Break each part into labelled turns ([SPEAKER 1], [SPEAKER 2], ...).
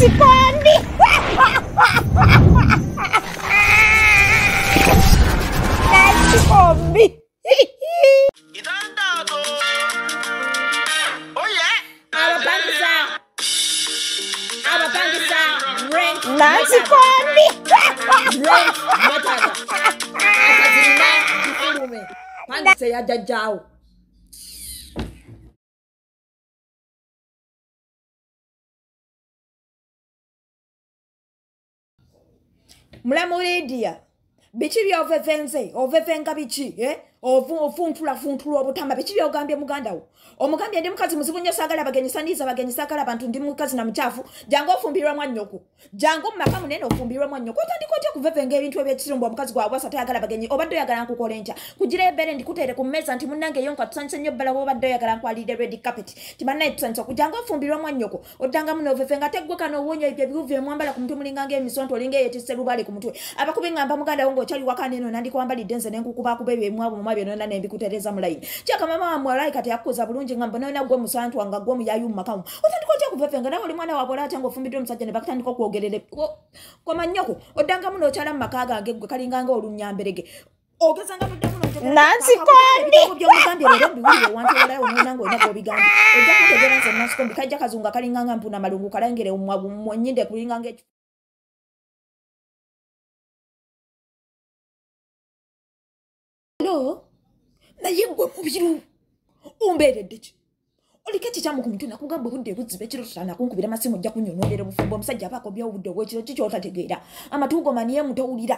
[SPEAKER 1] ti kọ́ ní. láti kọ́ mi. ìtọ́jú tó ó yẹ. àwọn bánkìsà àwọn bánkìsà rẹ̀ láti kọ́ ní. mulamu lidia biki byovevenze ovevenga biki eh? ofuntula funtula obutama biki byogambye muganda wo omugambye ndi mukazi muzibu nyo sagala bagenyisaniza bagenyisagala bantu ndi mukazi namukyafu jangu ofumbirwa mwanyoko jangu mumaka munene ofumbirwa mwanyoko otandika otya kuvevenga ebintu ebyekisirumbu omukazi gwabwasa tayagala bagenyi obadde oyagala nkukola encya kugira ebbere ndikutere ku mmeza nti munange yonka tusanyisa nnyo ebbala wobadde oyagala nkwalire red capit timanaye tusanyisa kujangu ofumbirwa mwanyoko oddangamu noovevenga ateggweka nowonya ebyo ebiwuvye mwambala ku mutwe mulinga ngaemisonto olinga eyetise lubale ku mutwe abakubingamba muganda wo ngaokyali wakaneno nandikwambalidde nze nenkukubakuba ebyo emwabo mumwa byo nona nembi kutereza mulai chaka mama wa mulai kati yakuza bulungi ngamba nona gwe musantu anga gwe muyayu makamu otandiko cha kuvevenga nawo limwana wa bolata ngo fumbidwe msaje ne bakata ndiko kuogerele ko kwa manyoko odanga muno chala makaga ange gwe kalinganga olunyamberege ogeza nga Nancy Kondi! naye gwe mubiru omberedde ki olika ekikyamu ku mitwe nakugamba obudde ebuziba ekiro tutaa nakunkubira amasimu ojja kunyonoolera obufumbo omusajja aba akombya obudde obwekiro ki kyotategeera amatugomaniye mutowulira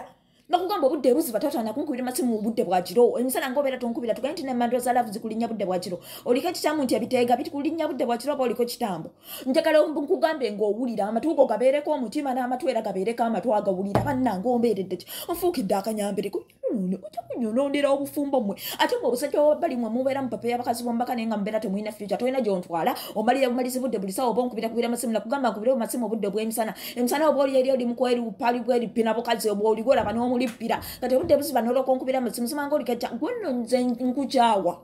[SPEAKER 1] nakugamba obudde ebuziba tata nakunkubira amasimu mubudde bwakiro emisana ngaobeera tonkubira tugaye nti nemando zalavu zikulinnya budde bwakiro olika ekikyamu nti ebitega bikulinnya budde bwakiro oba oliko kitambo njagala nkugambe ngaowulira amatuugo gabeereko omutima n'amatwera gabeereko amatw agawulira bannangaomberedde ki onfuukidde akanyambirigu nuno ojja kunyonondera obufumbo mmwe ate mwe obusajja wabali mwe mubeera mupapa yabakazi bombaka naye nga mubeera temulina fyuca tolina gyontwala omalira bumalizi budde buli sawo bonkubirakubira masimu nakugamba nkubire bumasimu obudde bwemisana emisana obaoliyeri oli mukwerupali bwerippi nabukazi obwoligolaba n'omulippira kati obudde buziba nolwokonkubira masimu simanga olikeca gwonno nze nkucawa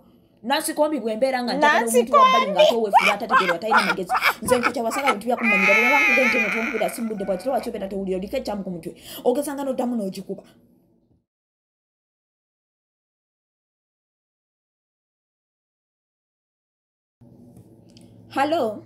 [SPEAKER 1] nansikombi bwembeera nga ntaaaaaweftategeratalina magezi nze nkyawasaga bintu byakumanyira bwebakugenti notnkubira simu budde bwatirowakyobeera towulira olikecamu ku mutwe ogezanga nodamu nogikuba Hello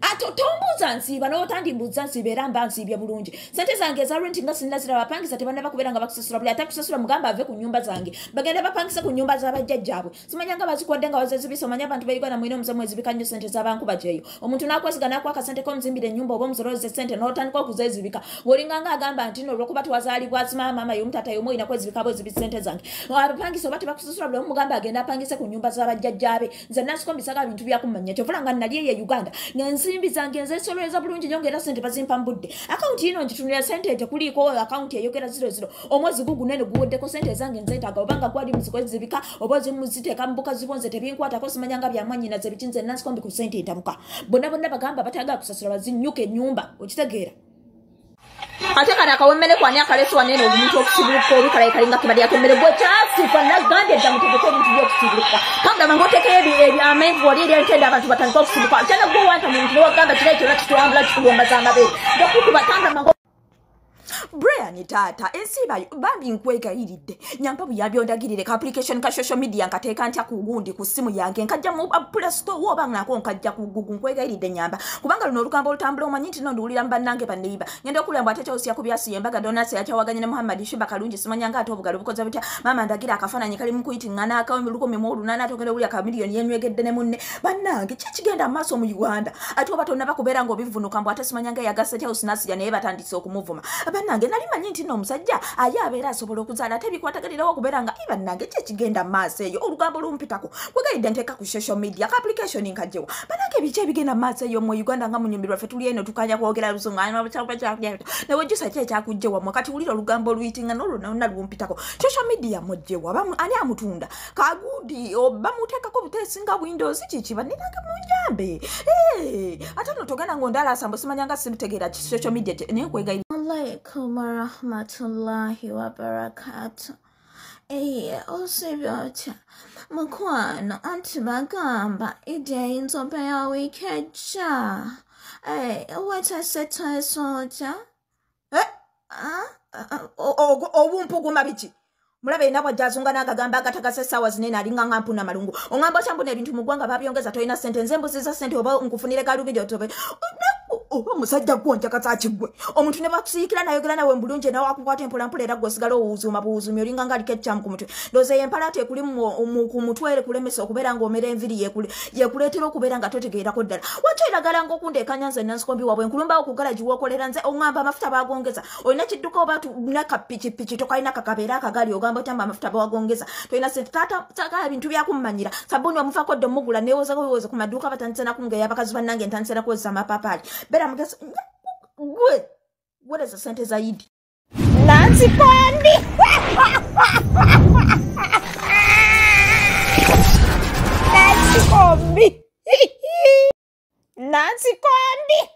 [SPEAKER 1] atotombuza nsiiba n'otandimbuza nsiiba era mba nsiibye bulungi sente zange ezalwe nti nga sinna zira bapangisa tebanna bakubeera nga bakusasula buli ate akusasula mugamba ave ku nyumba zange bagende bapangise ku nyumba z'abajjajjaabwe simanya nga bazikwadde nga wazezibisa omanye abantu baigwana mwine omuzemu ezibika nnyo sente z'abankuba gyeyo omuntu n'akwesiga n'akwaka sente k'omuzimbira ennyumba oba omuzoloze sente n'otandika okuzezibika ng'olinganga agamba nti no olwokuba tiwazaalibwa zimama maama yomutata yomu oyinaku ezibika bwezibi sente zange abapangisa oba tebakusasula buli omugamba agende apangise ku nyumba z'abajjajjaabe nze nasikombisaga bintu byakumanya kyovulanga nnali eyo uganda ngensi ensimbi zange nzesoloeza bulungi nyo ngaera sente bazimpa mubudde akawunti yino ngitunulira sente tekuliiko akawunti eyogera ziro ziro omwezi gugunene guweddeko sente zange nzeetaaga obanga gwali muzikozibika oba zimuziteeka mubukazibonze tebinkwatako simanyanga byamwanyinazebikinze nansikombi ku sente entabuka bonna bonna bagamba batagala kusasula bazinyuka ennyumba okitegeera ate kano akawemmere kwani akalesewa neno omuntu okusibuluka olukala ekali nga kibadde yakomere gwe kyasibwa nagambye dda mutegeka omuntu gyokusibuluka kagamba ngaotekeo ebyamenvu wali eri ntende abantu batandika okusibuluka kyanagwe wanta muntu newagamba kira ekyona kitwambula kikulombaza amabeere ngakukuba tangamba Brian tata ensi bayo bambi nkwegayiridde nyampa buyambyo ndagirire ka application ka social media nkateeka ntya ku gundi ku simu yange nkajja mu Play Store oba nako nkajja ku Google nkwegayiridde nyamba kubanga luno olukamba olutambula omanyi nti nno ndiwulira mbannange baneiba ngenda okulamba ate kyosi yakubyasi yembaga donasi yakyawaganye ne Muhammad Shiba kalungi simanyanga ate obugalo bukoza butya maama ndagira akafaananyi kali mu kuyitiŋŋana akawumbi lukumi mu olunaana ate ogenda okulya ka miliyoni yenywegedde ne munne bannange kyekigenda mu maaso mu Uganda ate oba tonnaba kubeera ng'obivunuka mbu ate simanyanga yagasa kyawusi nasija naye batandise okumuvuma bannange bange nali manyi nti nno omusajja ayi abeera asobola okuzaala ate ebikwataganirawo okubeera nga iban nange kyekigenda maaso eyo olugambo olumpitako wegalidde nteeka ku social media ka application nkajewa banange ebiki ebigenda maaso eyo mu uganda nga munyumirwa ffe tuli eno tukanya kwogera lusuanaa newejusa ki ekyakugjewamwe kati wulira olugambo oluyitinga nolwonna lumpitako social media mugjewa ani amutunda kagudi bamuteekako butesi nga windows kikibaniranga munjambe ate nno togenda ngaondaala asambo simanyanga situtegeera social media nayekwegaire alaikum wa rahmatullahi wa barakatuh. Eye, osebio cha, mkwano, antibagamba, ide inzopea wike cha. Eye, wata seto eso cha. He? Eh, ha? Ah, ah, ah, ogu mpugu mabichi. Mulabe inakwa jazunga na gagamba kataka sasa wazine na ringa ngampu na marungu. Ongamba chambu nebintu mguanga papi yongeza toina sente. Nzembo ziza sente oba nkufunile karubi diotope. Uyuhu! oba musajja gwonjakaza kigwe omuntu nebakusiikira nayogera nawe mbulungi nawe akukwata empola mpula era gwesigala owuzuuma buwuzuumi olinga nga aliko ekyamu ku mutwe ndoza yempala ti ekuli ku mutwere kulemesa okubeera ngaomera enviri yekuleetera okubeera nga totegeerako ddala waki eragala nga okundeekanya nze nansikombi wabwe nkulumbawo okugala giwookolera nze oŋamba amafuta bagongeza olina kidduka oba naka pikipiki tokalina kakabeera akagali ogamba otyamba amafuta bagongeza tolina sente taata sagala bintu byakummanyira sabuni wamufako dde omugula newozaweweze ku maduuka batandisanakunga eyabakazi bannange ntandisanakuweza amapapaali mbele amgeuza what is the sentence zaidi Nancy Pandi Nancy Kombi Nancy Kondi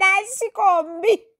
[SPEAKER 1] Nancy Kombi